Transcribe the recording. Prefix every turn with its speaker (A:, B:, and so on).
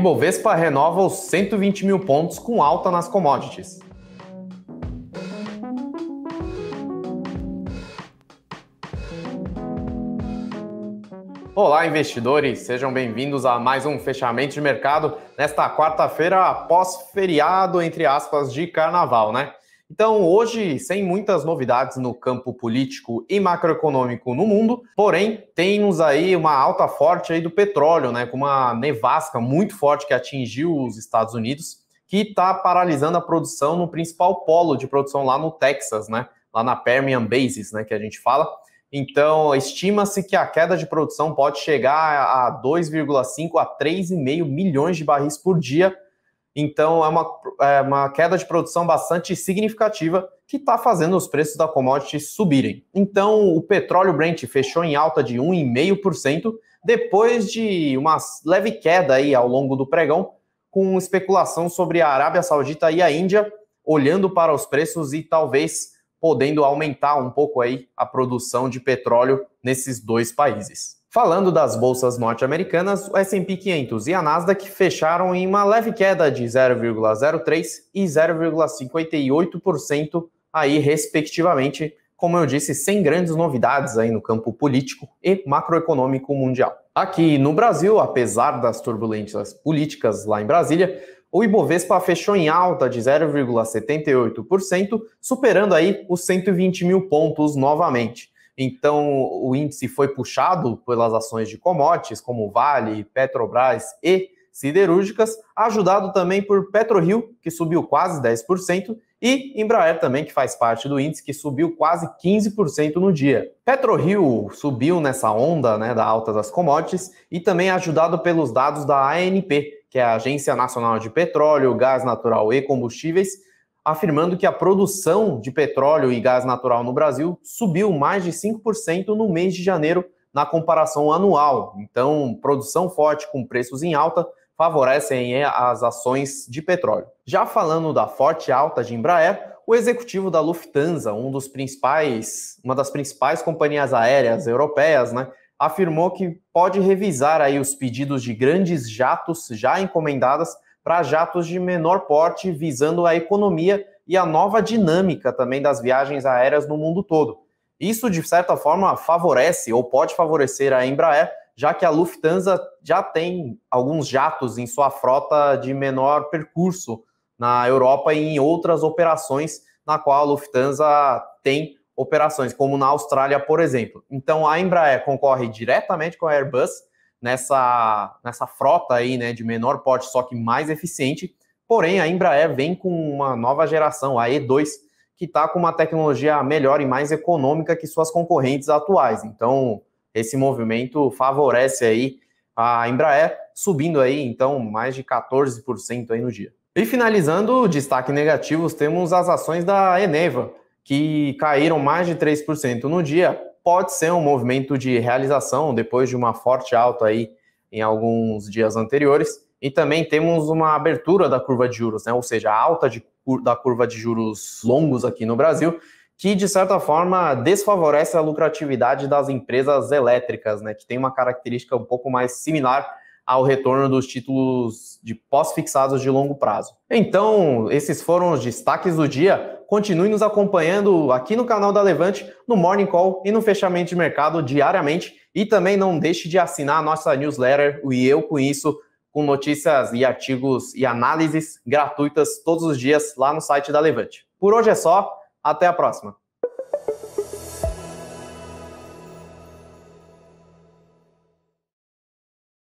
A: Bovespa renova os 120 mil pontos com alta nas commodities. Olá, investidores! Sejam bem-vindos a mais um fechamento de mercado nesta quarta-feira após feriado, entre aspas, de carnaval, né? Então, hoje, sem muitas novidades no campo político e macroeconômico no mundo, porém, temos aí uma alta forte aí do petróleo, né, com uma nevasca muito forte que atingiu os Estados Unidos, que está paralisando a produção no principal polo de produção lá no Texas, né, lá na Permian Basis, né, que a gente fala. Então, estima-se que a queda de produção pode chegar a 2,5 a 3,5 milhões de barris por dia, então, é uma, é uma queda de produção bastante significativa que está fazendo os preços da commodity subirem. Então, o petróleo Brent fechou em alta de 1,5%, depois de uma leve queda aí ao longo do pregão, com especulação sobre a Arábia Saudita e a Índia olhando para os preços e talvez podendo aumentar um pouco aí a produção de petróleo nesses dois países. Falando das bolsas norte-americanas, o S&P 500 e a Nasdaq fecharam em uma leve queda de 0,03 e 0,58% aí respectivamente, como eu disse, sem grandes novidades aí no campo político e macroeconômico mundial. Aqui no Brasil, apesar das turbulências políticas lá em Brasília, o Ibovespa fechou em alta de 0,78%, superando aí os 120 mil pontos novamente. Então, o índice foi puxado pelas ações de commodities, como Vale, Petrobras e siderúrgicas, ajudado também por PetroRio, que subiu quase 10%, e Embraer também, que faz parte do índice, que subiu quase 15% no dia. PetroRio subiu nessa onda né, da alta das commodities e também ajudado pelos dados da ANP, que é a Agência Nacional de Petróleo, Gás Natural e Combustíveis, afirmando que a produção de petróleo e gás natural no Brasil subiu mais de 5% no mês de janeiro na comparação anual. Então, produção forte com preços em alta favorecem é, as ações de petróleo. Já falando da forte alta de Embraer, o executivo da Lufthansa, um dos principais, uma das principais companhias aéreas europeias, né, afirmou que pode revisar aí os pedidos de grandes jatos já encomendadas para jatos de menor porte, visando a economia e a nova dinâmica também das viagens aéreas no mundo todo. Isso, de certa forma, favorece ou pode favorecer a Embraer, já que a Lufthansa já tem alguns jatos em sua frota de menor percurso na Europa e em outras operações na qual a Lufthansa tem operações, como na Austrália, por exemplo. Então, a Embraer concorre diretamente com a Airbus nessa, nessa frota aí, né, de menor porte, só que mais eficiente. Porém, a Embraer vem com uma nova geração, a E2, que está com uma tecnologia melhor e mais econômica que suas concorrentes atuais. Então, esse movimento favorece aí a Embraer, subindo aí, então, mais de 14% aí no dia. E finalizando, destaque negativo temos as ações da Eneva, que caíram mais de 3% no dia, pode ser um movimento de realização depois de uma forte alta aí em alguns dias anteriores. E também temos uma abertura da curva de juros, né? ou seja, a alta de, da curva de juros longos aqui no Brasil, que de certa forma desfavorece a lucratividade das empresas elétricas, né? que tem uma característica um pouco mais similar ao retorno dos títulos de pós-fixados de longo prazo. Então, esses foram os destaques do dia. Continue nos acompanhando aqui no canal da Levante, no Morning Call e no fechamento de mercado diariamente. E também não deixe de assinar a nossa newsletter, o E Eu Com Isso, com notícias e artigos e análises gratuitas todos os dias lá no site da Levante. Por hoje é só, até a próxima.